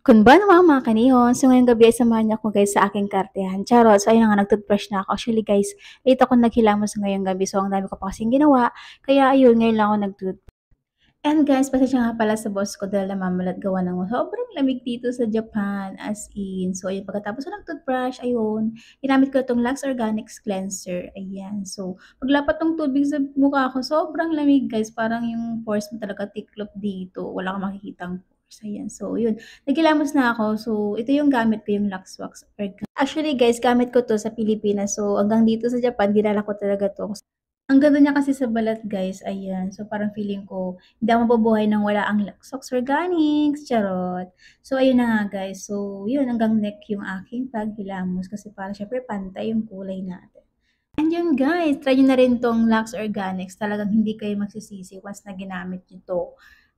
ba Konbanwa mga kanihon. So ngayong gabi ay samahan niyo ako guys sa aking kartehan. Charot. So ayun nga, nagtoothbrush na ako. Actually guys, late ako naghilamos ngayong gabi. So ang dami ko pa kasing ginawa. Kaya ayun, ngayon lang ako nagtoothbrush. And guys, pasensya nga pala sa boss ko dahil namamalat gawa ng sobrang lamig dito sa Japan as in. So, ayun, pagkatapos ko ng toothbrush, ayun, ginamit ko itong Lux Organics Cleanser. Ayan, so, paglapat ng tubig sa mukha ko, sobrang lamig guys. Parang yung pores mo talaga tiklop dito. Wala kang makikitang So, yan. So, yun. Nagkilamos na ako. So, ito yung gamit ko, yung Lux Luxwax. Actually, guys, gamit ko to sa Pilipinas. So, hanggang dito sa Japan, ginala ko talaga to. Ang ganda niya kasi sa balat, guys. Ayan. So, parang feeling ko, hindi ako mabubuhay nang wala ang Lux Luxox Organics. Charot. So, ayun na nga, guys. So, yun. Hanggang neck yung aking paghilamos kasi para syempre pantay yung kulay natin. And yun, guys. Try nyo na rin tong Lux Organics. Talagang hindi kayo magsisisi once na ginamit nyo to.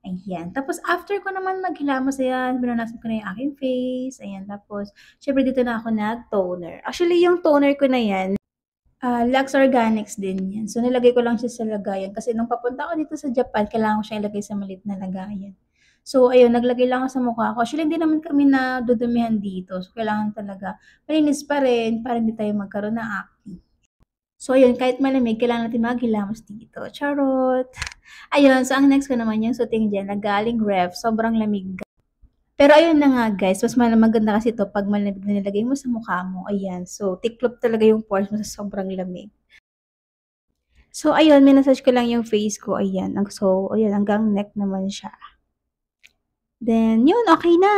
Ayan. Tapos, after ko naman maghilamos, ayan, binanasan ko na yung aking face. Ayan, tapos, syempre dito na ako nag-toner. Actually, yung toner ko na yan, uh, Lux Organics din yan. So, nilagay ko lang siya sa lagayan. Kasi nung papunta ako dito sa Japan, kailangan ko siya ilagay sa malit na lagayan. So, ayun, naglagay lang ako sa mukha ko. Actually, hindi naman kami na dudumihan dito. So, kailangan talaga malinis pa rin para hindi tayo magkaroon ng acne. So, ayun, kahit malamig, kailangan natin maghilamos dito. Charot! Ayun, so ang next ko naman yung suting dyan na galing ref. Sobrang lamig. Pero ayun na nga guys, mas maganda kasi to pag malamig na nilagay mo sa mukha mo. Ayan, so tiklop talaga yung pores mo sa sobrang lamig. So ayun, minasage ko lang yung face ko. Ayan, so ayun, hanggang neck naman siya. Then, yun, okay na.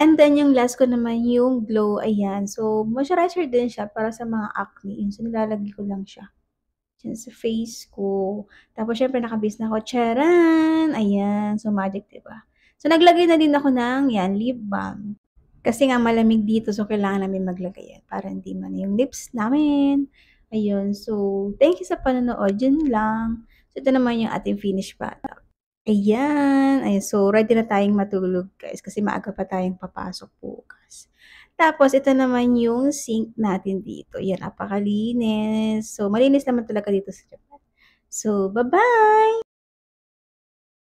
And then, yung last ko naman, yung glow, ayan. So, moisturizer din siya para sa mga acne. Yun, so, nilalagay ko lang siya dyan sa face ko. Tapos, syempre, nakabase na ako. Charan! Ayan. So, magic, diba? So, naglagay na din ako ng, yan, lip balm. Kasi nga, malamig dito. So, kailangan namin maglagay yan para hindi man yung lips namin. Ayun. So, thank you sa panonood. Yun lang. So, ito naman yung ating finish product. Ayan. Ayan. So, ready na tayong matulog, guys. Kasi maaga pa tayong papasok bukas. Tapos, ito naman yung sink natin dito. Yan, napakalinis. So, malinis naman talaga dito sa Japan. So, bye-bye!